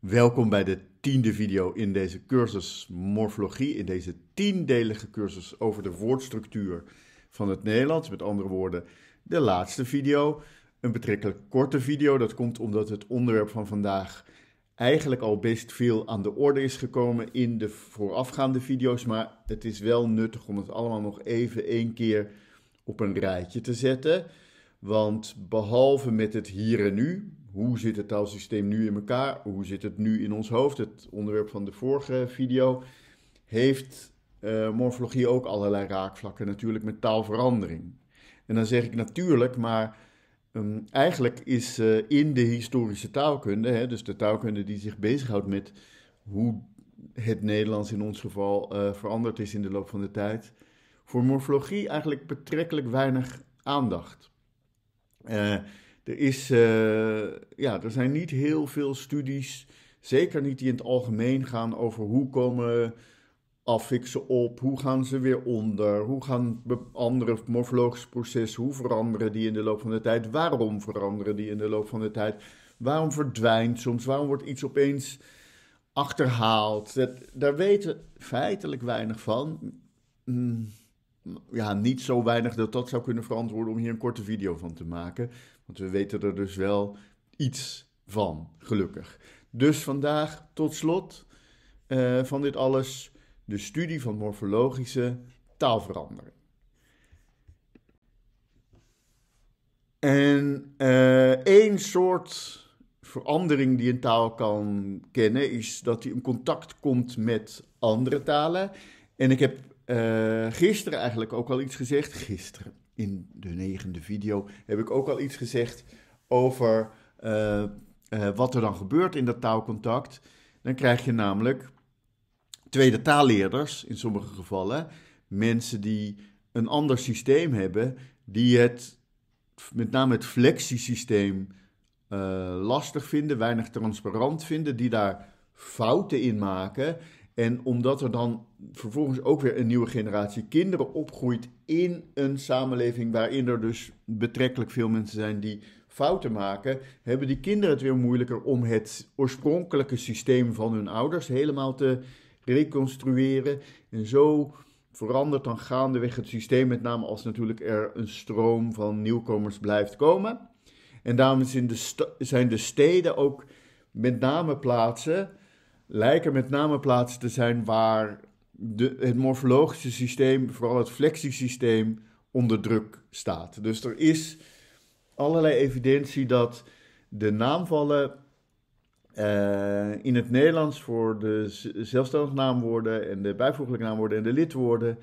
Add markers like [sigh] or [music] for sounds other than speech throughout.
Welkom bij de tiende video in deze cursus Morfologie, in deze tiendelige cursus over de woordstructuur van het Nederlands. Met andere woorden, de laatste video. Een betrekkelijk korte video, dat komt omdat het onderwerp van vandaag eigenlijk al best veel aan de orde is gekomen in de voorafgaande video's. Maar het is wel nuttig om het allemaal nog even één keer op een rijtje te zetten. Want behalve met het hier en nu, hoe zit het taalsysteem nu in elkaar? Hoe zit het nu in ons hoofd? Het onderwerp van de vorige video heeft eh, morfologie ook allerlei raakvlakken natuurlijk met taalverandering. En dan zeg ik natuurlijk, maar ehm, eigenlijk is eh, in de historische taalkunde, hè, dus de taalkunde die zich bezighoudt met hoe het Nederlands in ons geval eh, veranderd is in de loop van de tijd, voor morfologie eigenlijk betrekkelijk weinig aandacht. Er, is, eh, ja, er zijn niet heel veel studies, zeker niet die in het algemeen gaan over hoe komen affixen op, hoe gaan ze weer onder, hoe gaan andere morfologische processen, hoe veranderen die in de loop van de tijd, waarom veranderen die in de loop van de tijd, waarom verdwijnt soms, waarom wordt iets opeens achterhaald. Dat, daar weten we feitelijk weinig van. Mm, ja, niet zo weinig dat dat zou kunnen verantwoorden om hier een korte video van te maken. Want we weten er dus wel iets van, gelukkig. Dus vandaag tot slot eh, van dit alles de studie van morfologische taalverandering. En uh, één soort verandering die een taal kan kennen is dat hij in contact komt met andere talen. En ik heb eh, gisteren eigenlijk ook al iets gezegd. Gisteren in de negende video heb ik ook al iets gezegd over eh, eh, wat er dan gebeurt in dat taalcontact. Dan krijg je namelijk tweede taalleerders in sommige gevallen, mensen die een ander systeem hebben, die het met name het flexiesysteem eh, lastig vinden, weinig transparant vinden, die daar fouten in maken en omdat er dan vervolgens ook weer een nieuwe generatie kinderen opgroeit in een samenleving waarin er dus betrekkelijk veel mensen zijn die fouten maken, hebben die kinderen het weer moeilijker om het oorspronkelijke systeem van hun ouders helemaal te reconstrueren. En zo verandert dan gaandeweg het systeem, met name als natuurlijk er een stroom van nieuwkomers blijft komen. En daarom zijn de, steden ook met name plaatsen lijken met name plaatsen te zijn waar de, het morfologische systeem, vooral het flexiesysteem, onder druk staat. Dus er is allerlei evidentie dat de naamvallen eh, in het Nederlands voor de zelfstandig naamwoorden en de bijvoeglijke naamwoorden en de lidwoorden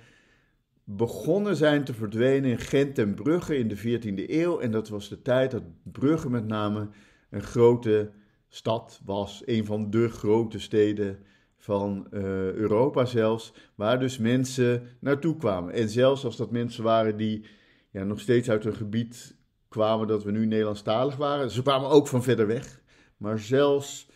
begonnen zijn te verdwenen in Gent en Brugge in de 14e eeuw. En dat was de tijd dat Brugge met name een grote stad was, een van de grote steden van eh, Europa zelfs, waar dus mensen naartoe kwamen. En zelfs als dat mensen waren die ja, nog steeds uit een gebied kwamen dat we nu Nederlandstalig waren, ze kwamen ook van verder weg. Maar zelfs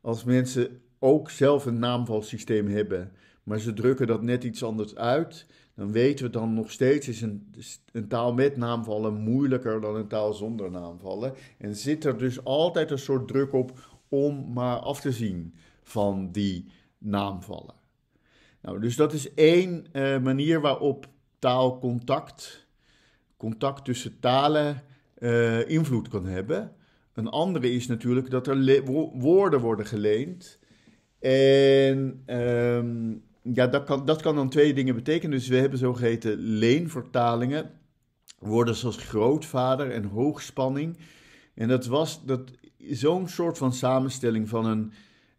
als mensen ook zelf een naamvalsysteem hebben, maar ze drukken dat net iets anders uit, dan weten we dan nog steeds is een, een taal met naamvallen moeilijker dan een taal zonder naamvallen. En zit er dus altijd een soort druk op om maar af te zien van die naamvallen. Nou, dus dat is één eh, manier waarop taalcontact, contact tussen talen, eh, invloed kan hebben. Een andere is natuurlijk dat er woorden worden geleend. En ehm, ja, dat kan, dat kan dan twee dingen betekenen. Dus we hebben zogeheten leenvertalingen. Woorden zoals grootvader en hoogspanning. En dat was dat, zo'n soort van samenstelling van een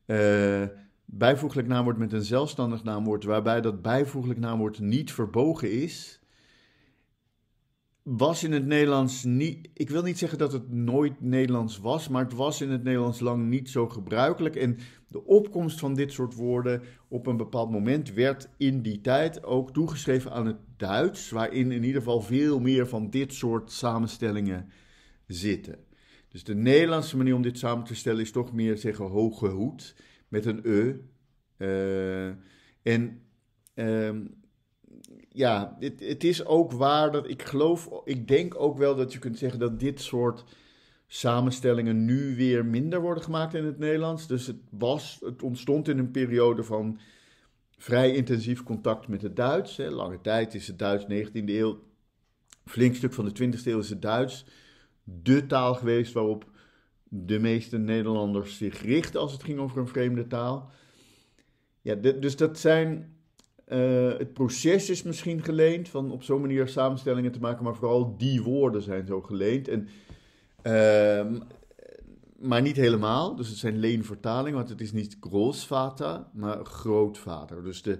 eh, bijvoeglijk naamwoord met een zelfstandig naamwoord, waarbij dat bijvoeglijk naamwoord niet verbogen is was in het Nederlands niet. Ik wil niet zeggen dat het nooit Nederlands was, maar het was in het Nederlands lang niet zo gebruikelijk. En de opkomst van dit soort woorden op een bepaald moment werd in die tijd ook toegeschreven aan het Duits, waarin in ieder geval veel meer van dit soort samenstellingen zitten. Dus de Nederlandse manier om dit samen te stellen is toch meer zeggen hoge hoed met een e. Uh, en. Ehm, ja, het, het is ook waar dat ik geloof, ik denk ook wel dat je kunt zeggen dat dit soort samenstellingen nu weer minder worden gemaakt in het Nederlands. Dus het, was, het ontstond in een periode van vrij intensief contact met het Duits. Hè. Lange tijd is het Duits, 19e eeuw, flink stuk van de 20e eeuw is het Duits de taal geweest waarop de meeste Nederlanders zich richten als het ging over een vreemde taal. Ja, dus dat zijn eh, het proces is misschien geleend, van op zo'n manier samenstellingen te maken, maar vooral die woorden zijn zo geleend. En, ehm, maar niet helemaal, dus het zijn leenvertalingen, want het is niet grootvader, maar grootvader. Dus de,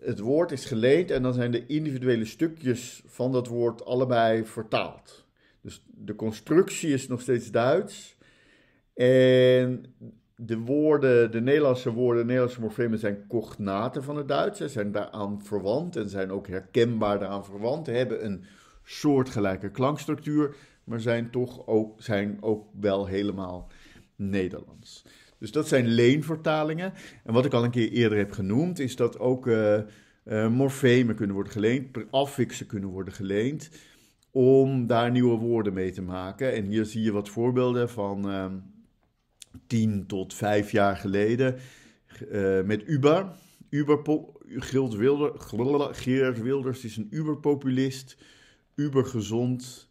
het woord is geleend en dan zijn de individuele stukjes van dat woord allebei vertaald. Dus de constructie is nog steeds Duits. En de woorden, de Nederlandse woorden, Nederlandse morfemen zijn cognaten van het Duits. Ze zijn daaraan verwant en zijn ook herkenbaar daaraan verwant. Hebben een soortgelijke klankstructuur, maar zijn toch ook, zijn ook wel helemaal Nederlands. Dus dat zijn leenvertalingen. En wat ik al een keer eerder heb genoemd, is dat ook eh, eh, morfemen kunnen worden geleend, affixen kunnen worden geleend, om daar nieuwe woorden mee te maken. En hier zie je wat voorbeelden van... Ehm, tien tot vijf jaar geleden eh, met Uber. Uber Geert, Wilder, Geert Wilders is een Uberpopulist, Ubergezond, Uber-gezond.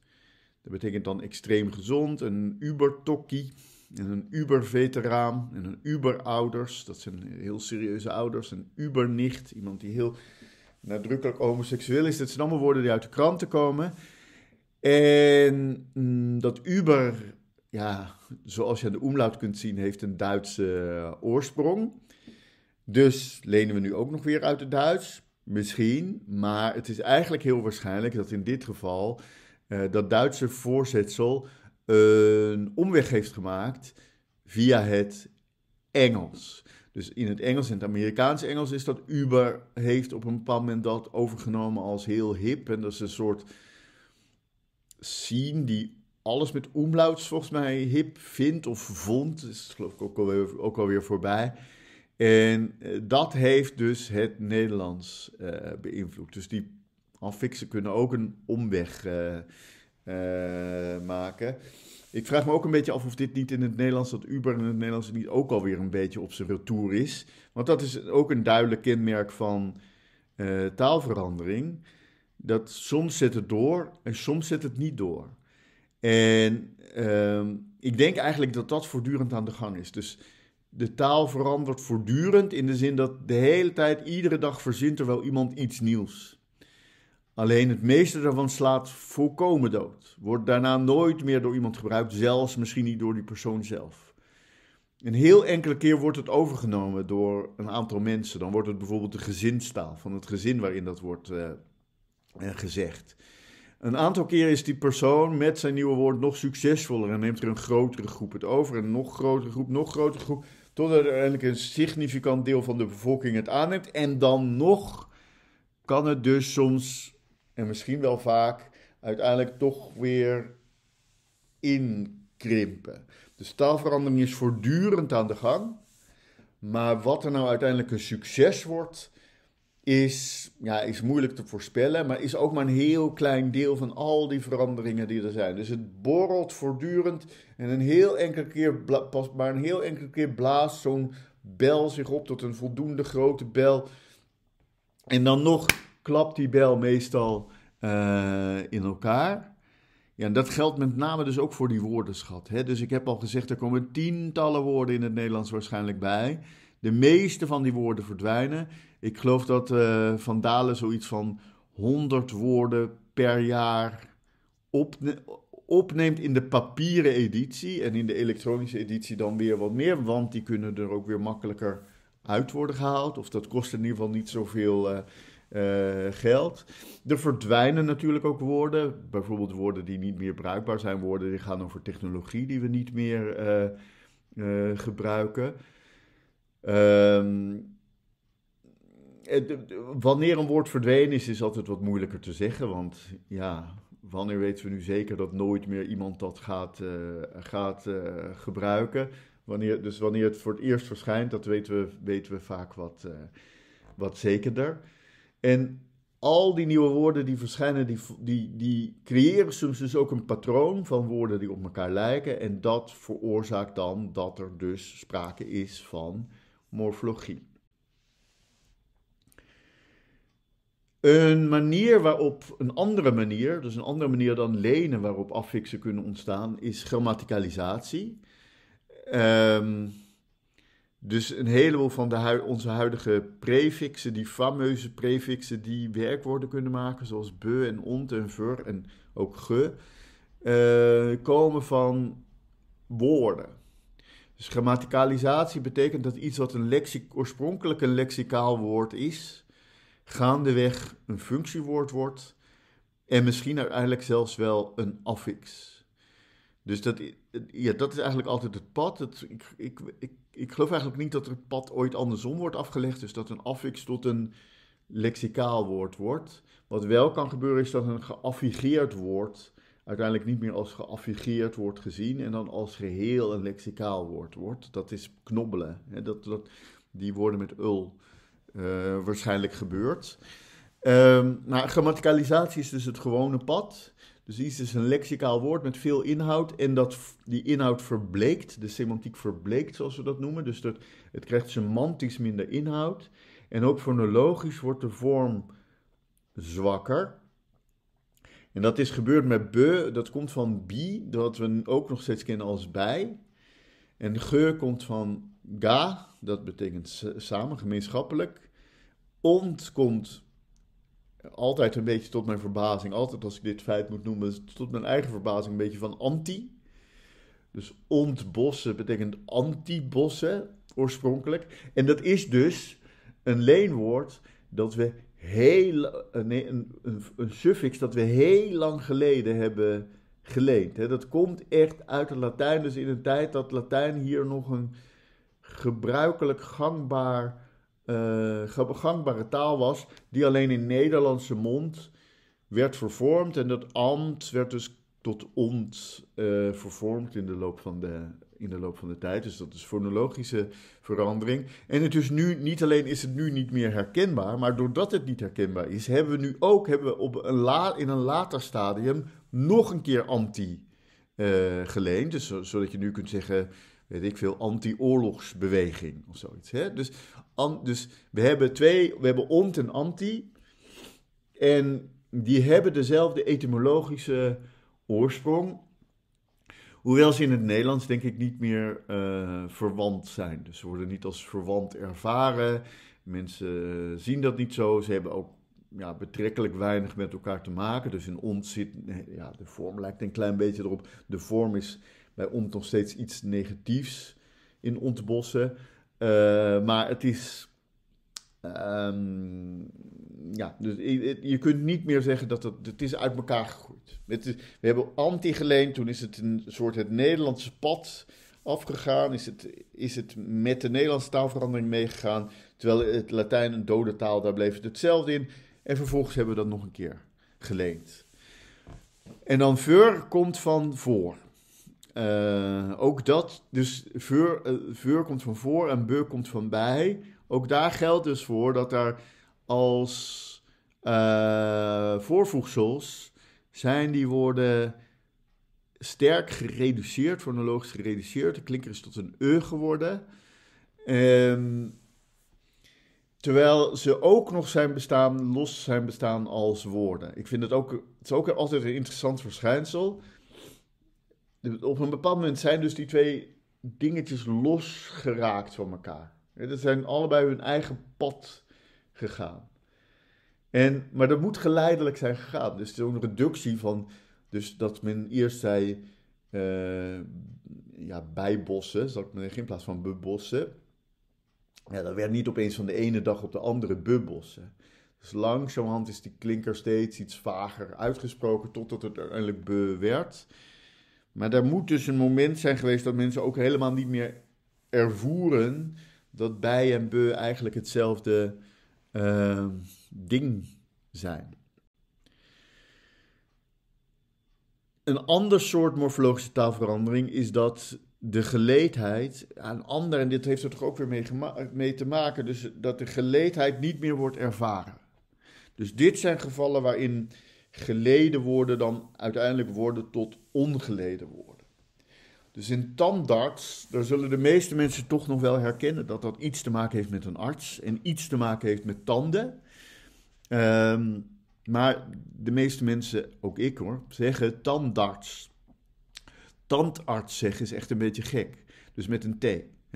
Dat betekent dan extreem gezond. Een uber en een Uber-veteraan en een Uber-ouders. Dat zijn heel serieuze ouders. Een uber iemand die heel nadrukkelijk homoseksueel is. Dat zijn allemaal woorden die uit de kranten komen. En mm, dat Uber ja, zoals je aan de omlaag kunt zien, heeft een Duitse eh, oorsprong. Dus lenen we nu ook nog weer uit het Duits? Misschien, maar het is eigenlijk heel waarschijnlijk dat in dit geval eh, dat Duitse voorzetsel een omweg heeft gemaakt via het Engels. Dus in het Engels en het Amerikaans-Engels is dat Uber heeft op een bepaald moment dat overgenomen als heel hip. En dat is een soort scene die alles met omlauts volgens mij hip vindt of vond. Dat is geloof ik ook alweer, ook alweer voorbij. En eh, dat heeft dus het Nederlands eh, beïnvloed. Dus die affixen kunnen ook een omweg eh, maken. Ik vraag me ook een beetje af of dit niet in het Nederlands, dat Uber in het Nederlands niet ook alweer een beetje op zijn retour is. Want dat is ook een duidelijk kenmerk van taalverandering. Dat soms zet het door en soms zet het niet door. En ehm, ik denk eigenlijk dat dat voortdurend aan de gang is. Dus de taal verandert voortdurend in de zin dat de hele tijd, iedere dag verzint er wel iemand iets nieuws. Alleen het meeste daarvan slaat volkomen dood. Wordt daarna nooit meer door iemand gebruikt, zelfs misschien niet door die persoon zelf. Een heel enkele keer wordt het overgenomen door een aantal mensen. Dan wordt het bijvoorbeeld de gezinstaal van het gezin waarin dat wordt eh, eh, gezegd. Een aantal keer is die persoon met zijn nieuwe woord nog succesvoller en neemt er een grotere groep het over. En nog grotere groep, nog grotere groep. Totdat er uiteindelijk een significant deel van de bevolking het aanneemt. En dan nog kan het dus soms, en misschien wel vaak, uiteindelijk toch weer inkrimpen. Dus taalverandering is voortdurend aan de gang. Maar wat er nou uiteindelijk een succes wordt, is, ja, is moeilijk te voorspellen, maar is ook maar een heel klein deel van al die veranderingen die er zijn. Dus het borrelt voortdurend en een heel enkele keer pas maar een heel enkele keer blaast zo'n bel zich op tot een voldoende grote bel. En dan nog klapt die bel meestal eh, in elkaar. Ja, en dat geldt met name dus ook voor die woordenschat. Hè? Dus ik heb al gezegd, er komen tientallen woorden in het Nederlands waarschijnlijk bij de meeste van die woorden verdwijnen. Ik geloof dat uh, Van Dalen zoiets van 100 woorden per jaar opneemt in de papieren editie. En in de elektronische editie dan weer wat meer, want die kunnen er ook weer makkelijker uit worden gehaald. Of dat kost in ieder geval niet zoveel uh, geld. Er verdwijnen natuurlijk ook woorden. Bijvoorbeeld woorden die niet meer bruikbaar zijn. Woorden die gaan over technologie die we niet meer gebruiken. Um, wanneer een woord verdwenen is, is altijd wat moeilijker te zeggen. Want ja, wanneer weten we nu zeker dat nooit meer iemand dat gaat, eh, gaat eh, gebruiken? Wanneer, dus wanneer het voor het eerst verschijnt, dat weten we, weten we vaak wat, uh, wat zekerder. En al die nieuwe woorden die verschijnen, die, die, die creëren soms dus ook een patroon van woorden die op elkaar lijken. En dat veroorzaakt dan dat er dus sprake is van morfologie. Een manier waarop, een andere manier, dus een andere manier dan lenen waarop affixen kunnen ontstaan, is grammaticalisatie. Ehm, dus een heleboel van de onze huidige prefixen, die fameuze prefixen die werkwoorden kunnen maken, zoals be en ont en ver en ook ge, eh, komen van woorden. Dus grammaticalisatie betekent dat iets wat een oorspronkelijk een lexicaal woord is, gaandeweg een functiewoord wordt en misschien uiteindelijk zelfs wel een affix. Dus dat, ja, dat is eigenlijk altijd het pad. Het, ik, ik, ik, ik geloof eigenlijk niet dat het pad ooit andersom wordt afgelegd, dus dat een affix tot een lexicaal woord wordt. Wat wel kan gebeuren is dat een geaffigeerd woord uiteindelijk niet meer als geaffigeerd wordt gezien en dan als geheel een lexicaal woord wordt. Dat is knobbelen. Hè? Dat, dat, die woorden met ul uh, waarschijnlijk gebeurt. Um, ehm, nou, grammaticalisatie is dus het gewone pad. Dus iets is een lexicaal woord met veel inhoud en dat, die inhoud verbleekt, de semantiek verbleekt zoals we dat noemen. Dus dat, het krijgt semantisch minder inhoud. En ook fonologisch wordt de vorm zwakker. En dat is gebeurd met be, dat komt van bi, dat we ook nog steeds kennen als bij. En ge komt van ga, dat betekent samen, gemeenschappelijk. Ont komt altijd een beetje tot mijn verbazing, altijd als ik dit feit moet noemen, tot mijn eigen verbazing een beetje van anti. Dus ontbossen betekent antibossen oorspronkelijk. En dat is dus een leenwoord dat we een, een, een, suffix dat we heel lang geleden hebben geleend. dat komt echt uit het Latijn, dus in een tijd dat Latijn hier nog een gebruikelijk gangbaar, uh, gangbare taal was, die alleen in Nederlandse mond werd vervormd. En dat ambt werd dus tot ont eh, vervormd in de loop van de in de loop van de tijd. Dus dat is fonologische verandering. En het is nu, niet alleen is het nu niet meer herkenbaar, maar doordat het niet herkenbaar is, hebben we nu ook hebben we op een la, in een later stadium nog een keer anti eh, geleend. Dus zodat je nu kunt zeggen, weet ik veel, anti-oorlogsbeweging of zoiets. Hè? Dus, dus we hebben twee, we hebben ont en anti. En die hebben dezelfde etymologische oorsprong. Hoewel ze in het Nederlands denk ik niet meer eh, verwant zijn. Dus ze worden niet als verwant ervaren. Mensen eh, zien dat niet zo. Ze hebben ook ja, betrekkelijk weinig met elkaar te maken. Dus in ons zit, ja, de vorm lijkt een klein beetje erop. De vorm is bij ons nog steeds iets negatiefs in ontbossen. Eh, maar het is Um, ja, dus je kunt niet meer zeggen dat het, het is uit elkaar gegroeid. we hebben anti geleend, toen is het een soort het Nederlandse pad afgegaan. Is het, is het met de Nederlandse taalverandering meegegaan. Terwijl het Latijn een dode taal, daar bleef het hetzelfde in. En vervolgens hebben we dat nog een keer geleend. En dan ver komt van voor. Eh, ook dat, dus ver, eh, komt van voor en beur komt van bij. Ook daar geldt dus voor dat daar als eh, voorvoegsels zijn die worden sterk gereduceerd, fonologisch gereduceerd. De klinker is tot een e geworden. Ehm, terwijl ze ook nog zijn bestaan, los zijn bestaan als woorden. Ik vind het ook, het is ook altijd een interessant verschijnsel. Op een bepaald moment zijn dus die twee dingetjes losgeraakt van elkaar. Dat zijn allebei hun eigen pad gegaan. En, maar dat moet geleidelijk zijn gegaan. Dus een reductie van, dus dat men eerst zei, eh, ja, bijbossen, zal ik maar zeggen, in plaats van bebossen. Ja, dat werd niet opeens van de ene dag op de andere bebossen. Dus langzamerhand is die klinker steeds iets vager uitgesproken totdat het uiteindelijk be werd. Maar er moet dus een moment zijn geweest dat mensen ook helemaal niet meer ervoeren dat bij en be eigenlijk hetzelfde ehm, ding zijn. Een ander soort morfologische taalverandering is dat de geleedheid aan anderen, en dit heeft er toch ook weer mee, mee, te maken, dus dat de geleedheid niet meer wordt ervaren. Dus dit zijn gevallen waarin geleden woorden dan uiteindelijk worden tot ongeleden woorden. Dus in tandarts, daar zullen de meeste mensen toch nog wel herkennen dat dat iets te maken heeft met een arts en iets te maken heeft met tanden. Ehm, maar de meeste mensen, ook ik hoor, zeggen tandarts. Tandarts zeggen is echt een beetje gek. Dus met een T.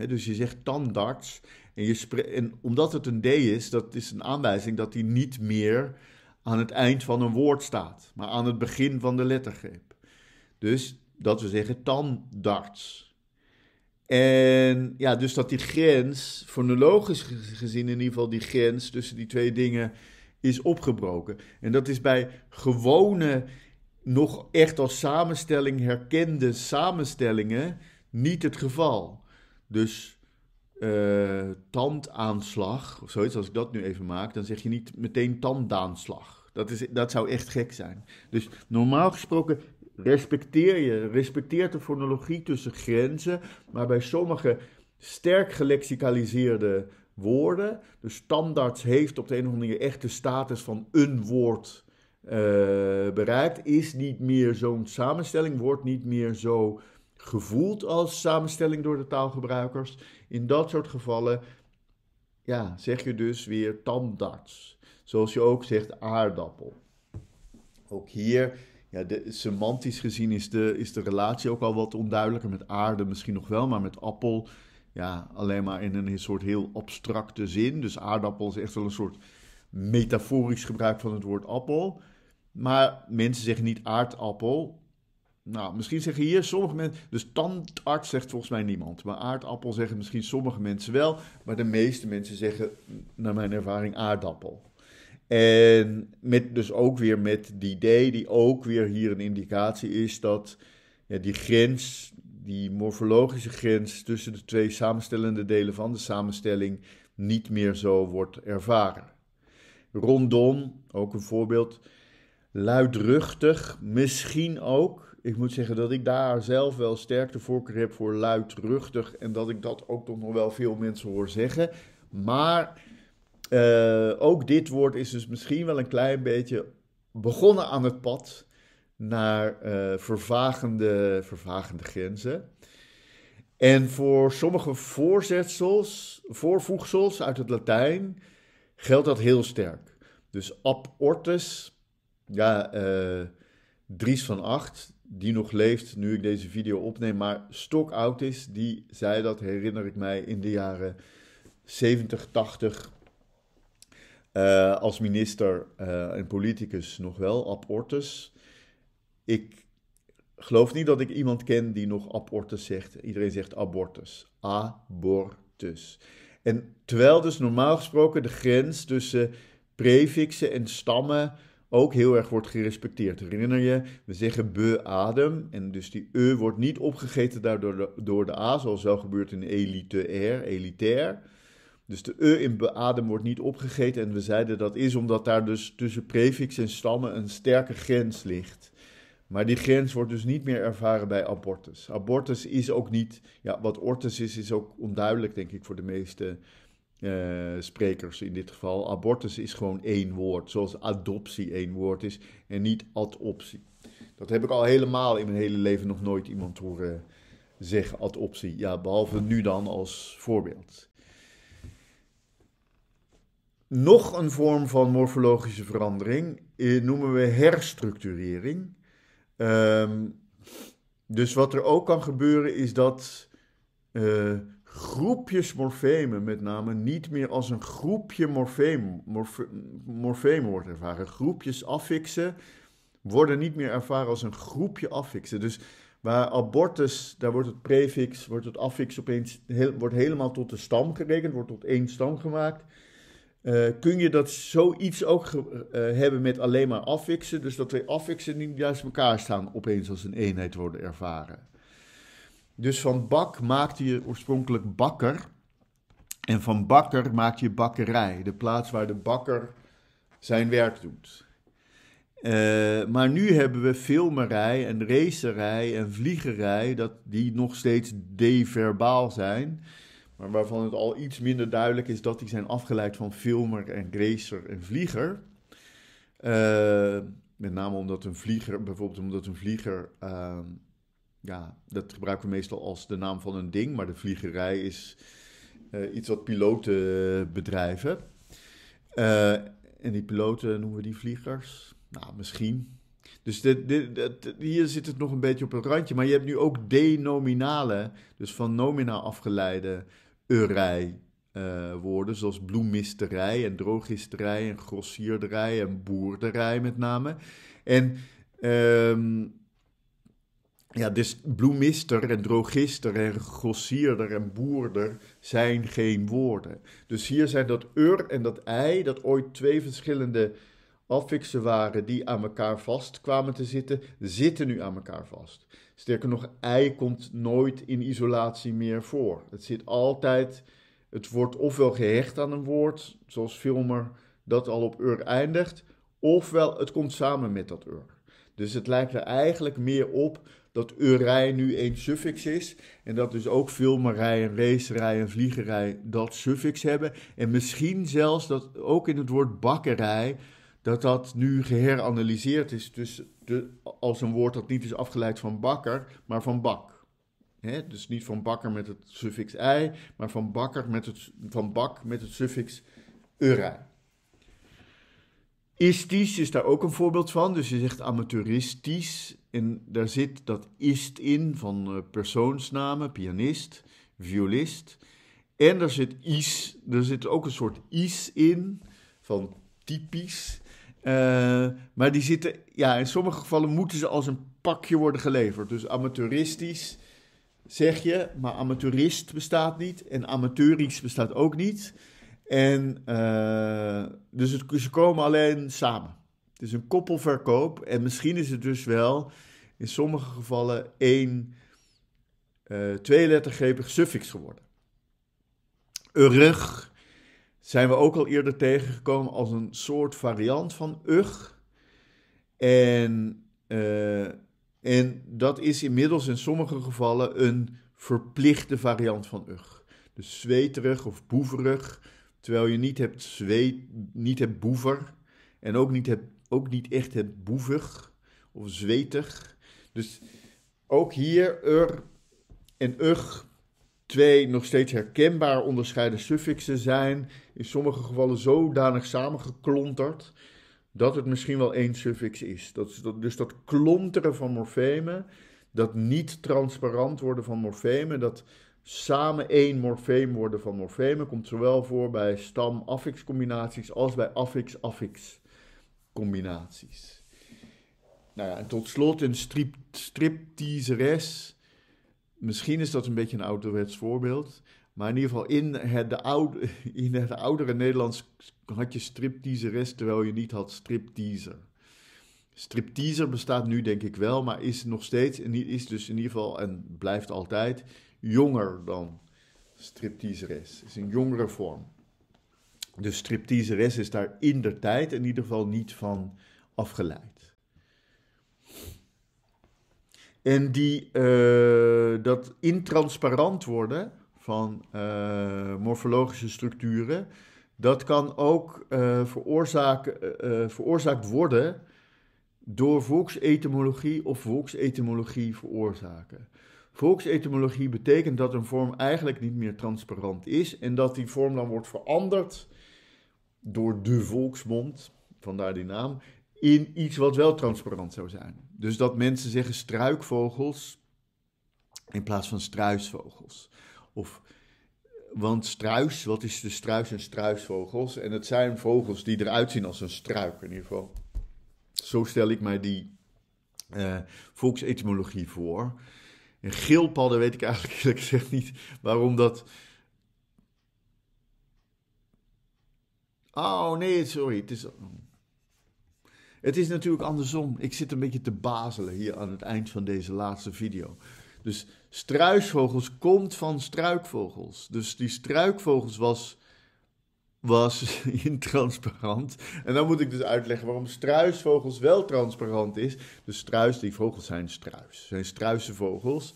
dus je zegt tandarts. En, je en omdat het een D is, dat is een aanwijzing dat die niet meer aan het eind van een woord staat, maar aan het begin van de lettergreep. Dus dat we zeggen tandarts. En ja, dus dat die grens, fonologisch gezien in ieder geval, die grens tussen die twee dingen is opgebroken. En dat is bij gewone, nog echt als samenstelling herkende samenstellingen niet het geval. Dus uh, tandaanslag of zoiets, als ik dat nu even maak, dan zeg je niet meteen tandaanslag. Dat, is, dat zou echt gek zijn. Dus normaal gesproken respecteer je. Respecteer de fonologie tussen grenzen, maar bij sommige sterk gelexicaliseerde woorden, dus tandarts heeft op de een of andere manier echt de status van een woord eh, bereikt, is niet meer zo'n samenstelling, wordt niet meer zo gevoeld als samenstelling door de taalgebruikers. In dat soort gevallen ja, zeg je dus weer tandarts. Zoals je ook zegt aardappel. Ook hier ja, semantisch gezien is de, is de relatie ook al wat onduidelijker met aarde, misschien nog wel, maar met appel. Ja, alleen maar in een soort heel abstracte zin. Dus aardappel is echt wel een soort metaforisch gebruik van het woord appel. Maar mensen zeggen niet aardappel. Nou, misschien zeggen hier sommige mensen. Dus tandarts zegt volgens mij niemand. Maar aardappel zeggen misschien sommige mensen wel. Maar de meeste mensen zeggen, naar mijn ervaring, aardappel. En met, dus ook weer met die idee die ook weer hier een indicatie is dat ja, die grens, die morfologische grens tussen de twee samenstellende delen van de samenstelling, niet meer zo wordt ervaren. Rondom, ook een voorbeeld, luidruchtig, misschien ook. Ik moet zeggen dat ik daar zelf wel sterk de voorkeur heb voor luidruchtig en dat ik dat ook toch nog wel veel mensen hoor zeggen. Maar eh, ook dit woord is dus misschien wel een klein beetje begonnen aan het pad naar eh, vervagende, vervagende grenzen. En voor sommige voorzetsels, voorvoegsels uit het Latijn geldt dat heel sterk. Dus ab ja, uh, Dries van Acht, die nog leeft nu ik deze video opneem, maar stokoud is, die zei dat, herinner ik mij, in de jaren 70, 80 eh, als minister eh, en politicus nog wel, abortus. Ik geloof niet dat ik iemand ken die nog abortus zegt. Iedereen zegt abortus. Abortus. En terwijl dus normaal gesproken de grens tussen prefixen en stammen ook heel erg wordt gerespecteerd. Herinner je, we zeggen be-adem en dus die e wordt niet opgegeten daardoor de, door de a, zoals wel gebeurt in elitair, elitair. Dus de e in beadem wordt niet opgegeten. En we zeiden dat is omdat daar dus tussen prefix en stammen een sterke grens ligt. Maar die grens wordt dus niet meer ervaren bij abortus. Abortus is ook niet, ja, wat ortus is, is ook onduidelijk, denk ik, voor de meeste eh, sprekers in dit geval. Abortus is gewoon één woord, zoals adoptie één woord is en niet adoptie. Dat heb ik al helemaal in mijn hele leven nog nooit iemand horen zeggen, adoptie. Ja, behalve nu dan als voorbeeld. Nog een vorm van morfologische verandering eh, noemen we herstructurering. Ehm, dus wat er ook kan gebeuren is dat eh, groepjes morfemen met name niet meer als een groepje morfeem, morfemen wordt ervaren. Groepjes affixen worden niet meer ervaren als een groepje affixen. Dus waar abortus, daar wordt het prefix, wordt het affix opeens, heel, wordt helemaal tot de stam gerekend, wordt tot één stam gemaakt eh, kun je dat zoiets ook eh, hebben met alleen maar affixen? Dus dat twee affixen niet juist elkaar staan, opeens als een eenheid worden ervaren. Dus van bak maakte je oorspronkelijk bakker. En van bakker maak je bakkerij, de plaats waar de bakker zijn werk doet. Eh, maar nu hebben we filmerij en racerij en vliegerij, dat, die nog steeds deverbaal zijn maar waarvan het al iets minder duidelijk is dat die zijn afgeleid van filmer en racer en vlieger. Eh, met name omdat een vlieger, bijvoorbeeld omdat een vlieger, ehm, ja, dat gebruiken we meestal als de naam van een ding, maar de vliegerij is eh, iets wat piloten bedrijven. Eh, en die piloten noemen we die vliegers? Nou, misschien. Dus dit, dit, hier zit het nog een beetje op het randje. Maar je hebt nu ook denominale, dus van nomina afgeleide eurij eh, woorden, zoals bloemisterij en drogisterij en grossierderij en boerderij met name. En ehm, ja, dus bloemister en drogister en grossierder en boerder zijn geen woorden. Dus hier zijn dat ur en dat ei, dat ooit twee verschillende affixen waren die aan elkaar vast kwamen te zitten, zitten nu aan elkaar vast. Sterker nog, ei komt nooit in isolatie meer voor. Het zit altijd, het wordt ofwel gehecht aan een woord, zoals Filmer dat al op ur eindigt, ofwel het komt samen met dat ur. Dus het lijkt er eigenlijk meer op dat urij nu een suffix is. En dat dus ook filmerij en racerij en vliegerij dat suffix hebben. En misschien zelfs dat ook in het woord bakkerij dat dat nu geheranalyseerd is dus de, als een woord dat niet is afgeleid van bakker, maar van bak. dus niet van bakker met het suffix ei, maar van, bakker met het, van bak met het suffix urei. Istisch is daar ook een voorbeeld van, dus je zegt amateuristisch. En daar zit dat ist in van eh, persoonsnamen, pianist, violist. En daar zit is, er zit ook een soort is in van typisch. Eh, maar die zitten, ja, in sommige gevallen moeten ze als een pakje worden geleverd. Dus amateuristisch zeg je, maar amateurist bestaat niet en amateurisch bestaat ook niet. En eh, dus het, ze komen alleen samen. Het is een koppelverkoop en misschien is het dus wel in sommige gevallen één uh, eh, tweelettergrepig suffix geworden. rug zijn we ook al eerder tegengekomen als een soort variant van UG. En, uh, en dat is inmiddels in sommige gevallen een verplichte variant van UG. Dus zweterig of boeverig, terwijl je niet hebt zweet, niet hebt boever en ook niet, hebt, ook niet echt hebt boevig of zwetig. Dus ook hier, ur en ug twee nog steeds herkenbaar onderscheiden suffixen zijn, in sommige gevallen zodanig samengeklonterd dat het misschien wel één suffix is. Dat, dus dat klonteren van morfemen, dat niet transparant worden van morfemen, dat samen één morfeem worden van morfemen, komt zowel voor bij stam-affix combinaties als bij affix-affix combinaties. Nou ja, en tot slot een strip, stripteaseres misschien is dat een beetje een ouderwets voorbeeld. Maar in ieder geval, in het, de oude, [laughs] in het oudere Nederlands had je stripteaseres terwijl je niet had stripteaser. Stripteaser bestaat nu denk ik wel, maar is nog steeds, is dus in ieder geval en blijft altijd jonger dan stripteaseres. Is een jongere vorm. Dus stripteaseres is daar in de tijd in ieder geval niet van afgeleid. En die eh, dat intransparant worden van eh, morfologische structuren, dat kan ook eh, veroorzaakt worden door volksetymologie of volksetymologie veroorzaken. Volksetymologie betekent dat een vorm eigenlijk niet meer transparant is en dat die vorm dan wordt veranderd door de volksmond, vandaar die naam, in iets wat wel transparant zou zijn. Dus dat mensen zeggen struikvogels in plaats van struisvogels. Of, want struis, wat is de struis en struisvogels? En het zijn vogels die eruit zien als een struik in ieder geval. Zo stel ik mij die uh, volksetymologie voor. En geelpadden weet ik eigenlijk [laughs] eerlijk gezegd niet waarom dat... Oh nee, sorry. Het is... Het is natuurlijk andersom. Ik zit een beetje te bazelen hier aan het eind van deze laatste video. Dus struisvogels komt van struikvogels. Dus die struikvogels was, was [laughs] intransparant. En dan moet ik dus uitleggen waarom struisvogels wel transparant is. Dus struis, die vogels zijn struis. Zijn struisenvogels.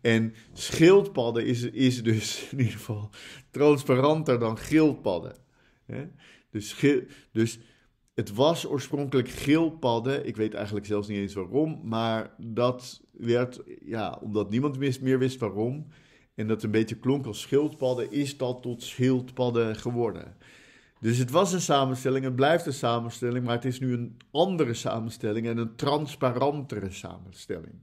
En schildpadden is, is dus [laughs] in ieder geval transparanter dan schildpadden. Dus, dus het was oorspronkelijk geelpadden. Ik weet eigenlijk zelfs niet eens waarom. Maar dat werd, ja, omdat niemand meer wist waarom. En dat een beetje klonk als schildpadden, is dat tot schildpadden geworden. Dus het was een samenstelling, het blijft een samenstelling, maar het is nu een andere samenstelling en een transparantere samenstelling.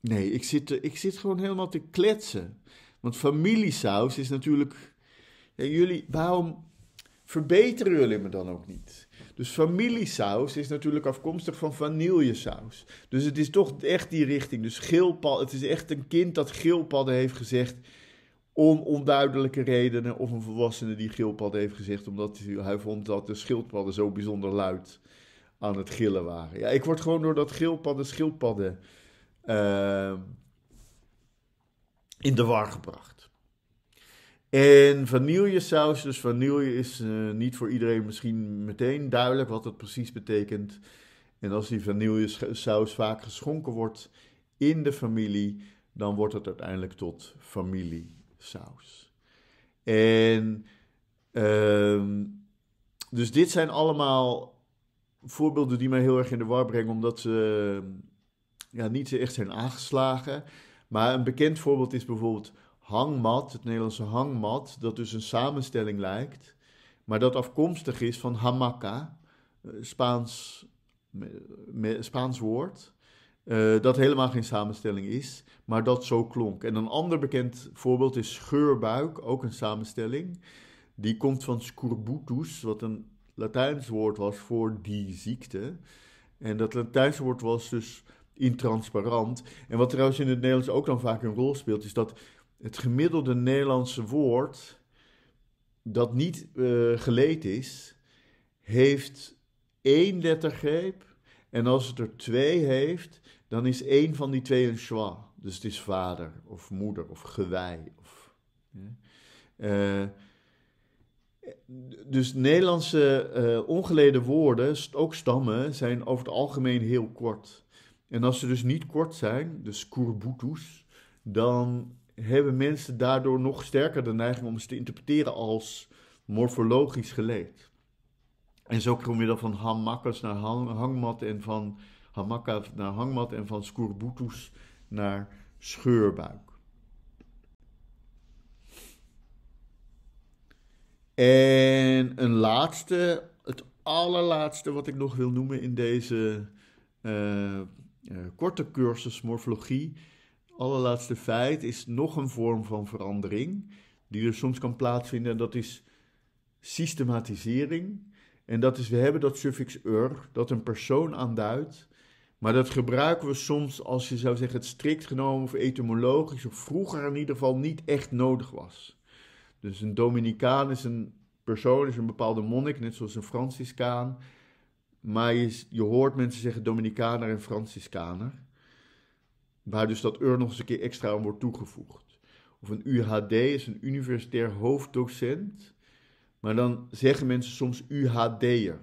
Nee, ik zit, ik zit gewoon helemaal te kletsen. Want familiesaus is natuurlijk. jullie, waarom verbeteren jullie me dan ook niet? Dus familiesaus is natuurlijk afkomstig van vanillesaus. Dus het is toch echt die richting. Dus geelpadden, het is echt een kind dat geelpadden heeft gezegd om onduidelijke redenen. Of een volwassene die geelpadden heeft gezegd omdat hij vond dat de schildpadden zo bijzonder luid aan het gillen waren. Ja, ik word gewoon door dat geelpadden schildpadden... Ehm, in de war gebracht. En vanillesaus, dus vanille is eh, niet voor iedereen misschien meteen duidelijk wat dat precies betekent. En als die vanillesaus vaak geschonken wordt in de familie, dan wordt het uiteindelijk tot familiesaus. En ehm, dus dit zijn allemaal voorbeelden die mij heel erg in de war brengen, omdat ze ja, niet echt zijn aangeslagen. Maar een bekend voorbeeld is bijvoorbeeld hangmat, het Nederlandse hangmat, dat dus een samenstelling lijkt, maar dat afkomstig is van hamaca, eh, Spaans, Spaans woord, eh, dat helemaal geen samenstelling is, maar dat zo klonk. En een ander bekend voorbeeld is scheurbuik, ook een samenstelling. Die komt van scorbutus, wat een Latijns woord was voor die ziekte. En dat Latijnse woord was dus intransparant. En wat trouwens in het Nederlands ook dan vaak een rol speelt, is dat het gemiddelde Nederlandse woord dat niet uh, geleed is, heeft één lettergreep. En als het er twee heeft, dan is één van die twee een schwa. Dus het is vader of moeder of gewei. Of, eh, dus Nederlandse uh, eh, ongeleden woorden, ook stammen, zijn over het algemeen heel kort. En als ze dus niet kort zijn, dus kurbutus, dan hebben mensen daardoor nog sterker de neiging om ze te interpreteren als morfologisch geleed. En zo kom je dan van hamakkas naar hangmat en van hamakka naar hangmat en van skurbutus naar scheurbuik. En een laatste, het allerlaatste wat ik nog wil noemen in deze eh, eh, korte cursus morfologie. Allerlaatste feit is nog een vorm van verandering die er soms kan plaatsvinden. En dat is systematisering. En dat is, we hebben dat suffix ur dat een persoon aanduidt. Maar dat gebruiken we soms als je zou zeggen het strikt genomen of etymologisch of vroeger in ieder geval niet echt nodig was. Dus een Dominicaan is een persoon, is een bepaalde monnik, net zoals een Franciscaan. Maar je, hoort mensen zeggen Dominicaner en Franciscaner. Waar dus dat ur nog eens een keer extra aan wordt toegevoegd. Of een UHD is een universitair hoofddocent. Maar dan zeggen mensen soms UHD'er.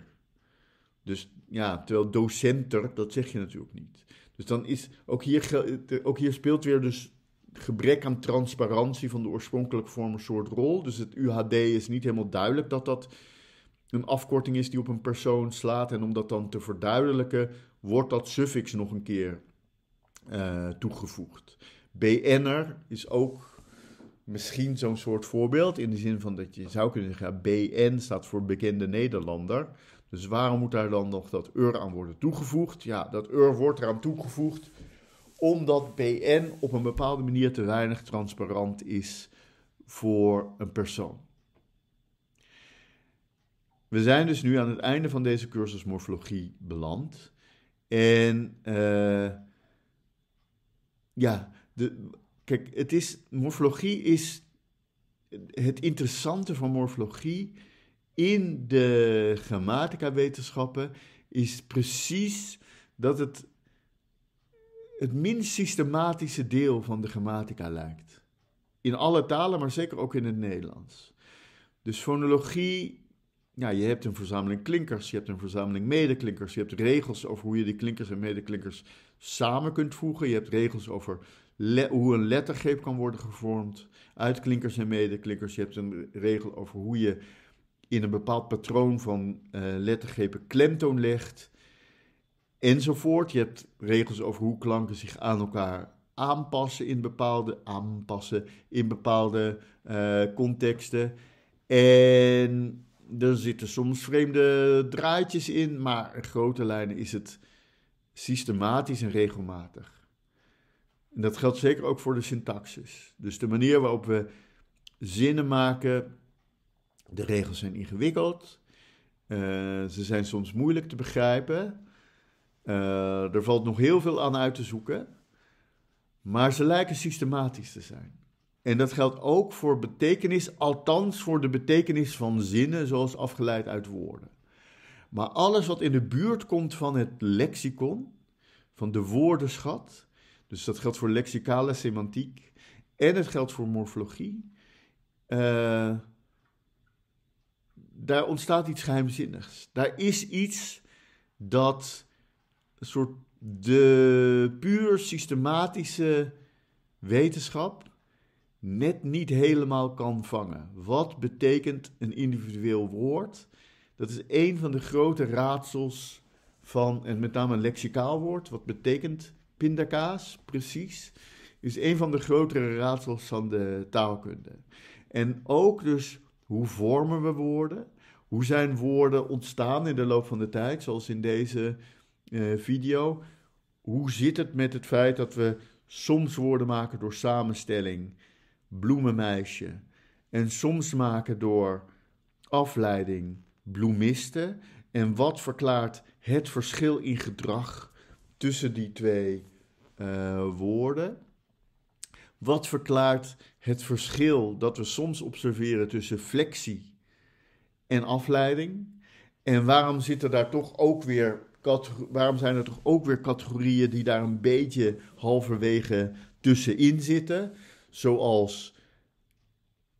Dus ja, terwijl docenter, dat zeg je natuurlijk niet. Dus dan is, ook hier, ook hier speelt weer dus gebrek aan transparantie van de oorspronkelijke vorm een soort rol. Dus het UHD is niet helemaal duidelijk dat dat een afkorting is die op een persoon slaat. En om dat dan te verduidelijken, wordt dat suffix nog een keer uh, toegevoegd. BN'er is ook misschien zo'n soort voorbeeld. In de zin van dat je zou kunnen zeggen, BN staat voor bekende Nederlander. Dus waarom moet daar dan nog dat eur aan worden toegevoegd? Ja, dat eur wordt eraan toegevoegd omdat BN op een bepaalde manier te weinig transparant is voor een persoon. We zijn dus nu aan het einde van deze cursus morfologie beland. En eh, ja, de, kijk, het is, morfologie is het interessante van morfologie in de grammatica-wetenschappen is precies dat het het minst systematische deel van de grammatica lijkt. In alle talen, maar zeker ook in het Nederlands. Dus fonologie ja, je hebt een verzameling klinkers, je hebt een verzameling medeklinkers, je hebt regels over hoe je die klinkers en medeklinkers samen kunt voegen, je hebt regels over hoe een lettergreep kan worden gevormd uit klinkers en medeklinkers, je hebt een regel over hoe je in een bepaald patroon van eh, lettergrepen klemtoon legt, enzovoort. Je hebt regels over hoe klanken zich aan elkaar aanpassen in bepaalde, aanpassen in bepaalde eh, contexten. En er zitten soms vreemde draadjes in, maar in grote lijnen is het systematisch en regelmatig. En dat geldt zeker ook voor de syntaxis. Dus de manier waarop we zinnen maken. De regels zijn ingewikkeld. Eh, ze zijn soms moeilijk te begrijpen. Eh, er valt nog heel veel aan uit te zoeken. Maar ze lijken systematisch te zijn. En dat geldt ook voor betekenis, althans voor de betekenis van zinnen, zoals afgeleid uit woorden. Maar alles wat in de buurt komt van het lexicon, van de woordenschat, dus dat geldt voor lexicale semantiek en het geldt voor morfologie, uh, daar ontstaat iets geheimzinnigs. Daar is iets dat een soort de puur systematische wetenschap net niet helemaal kan vangen. Wat betekent een individueel woord? Dat is een van de grote raadsels van, en met name een lexicaal woord, wat betekent pindakaas precies, is een van de grotere raadsels van de taalkunde. En ook dus, hoe vormen we woorden? Hoe zijn woorden ontstaan in de loop van de tijd, zoals in deze eh, video? Hoe zit het met het feit dat we soms woorden maken door samenstelling bloemenmeisje. En soms maken door afleiding bloemisten. En wat verklaart het verschil in gedrag tussen die twee eh, woorden? Wat verklaart het verschil dat we soms observeren tussen flexie en afleiding? En waarom, zitten daar toch ook weer, waarom zijn er toch ook weer categorieën die daar een beetje halverwege tussenin zitten? zoals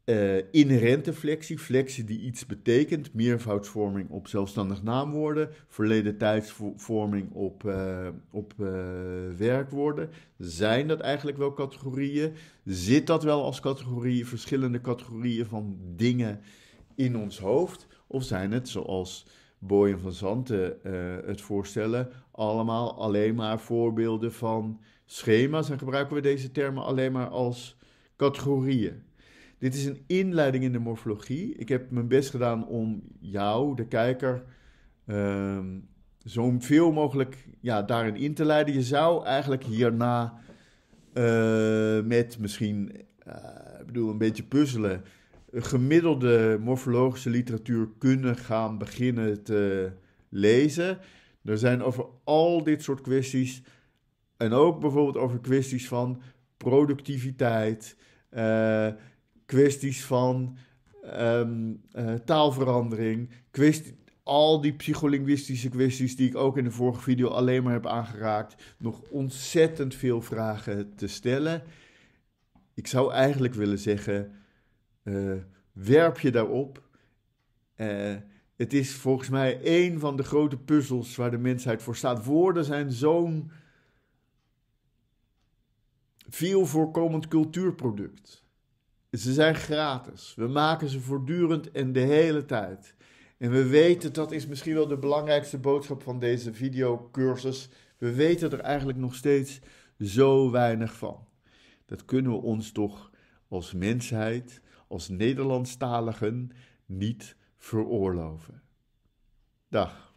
eh, inherente flexie, flexie die iets betekent, meervoudsvorming op zelfstandig naamwoorden, verleden tijdsvorming op, eh, op eh, werkwoorden. Zijn dat eigenlijk wel categorieën? Zit dat wel als categorieën, verschillende categorieën van dingen in ons hoofd? Of zijn het, zoals Boyen van Zanten het voorstellen, allemaal alleen maar voorbeelden van schema's en gebruiken we deze termen alleen maar als Categorieën. Dit is een inleiding in de morfologie. Ik heb mijn best gedaan om jou, de kijker, um, zo veel mogelijk ja, daarin in te leiden. Je zou eigenlijk hierna eh, met misschien, eh, ik bedoel, een beetje puzzelen, gemiddelde morfologische literatuur kunnen gaan beginnen te lezen. Er zijn over al dit soort kwesties en ook bijvoorbeeld over kwesties van productiviteit, eh, kwesties van ehm, eh, taalverandering, kwestie, al die psycholinguïstische kwesties die ik ook in de vorige video alleen maar heb aangeraakt, nog ontzettend veel vragen te stellen. Ik zou eigenlijk willen zeggen, eh, werp je daarop. het is volgens mij één van de grote puzzels waar de mensheid voor staat. Woorden zijn zo'n veel voorkomend cultuurproduct. Ze zijn gratis. We maken ze voortdurend en de hele tijd. En we weten, dat is misschien wel de belangrijkste boodschap van deze videocursus. We weten er eigenlijk nog steeds zo weinig van. Dat kunnen we ons toch als mensheid, als Nederlandstaligen, niet veroorloven. Dag.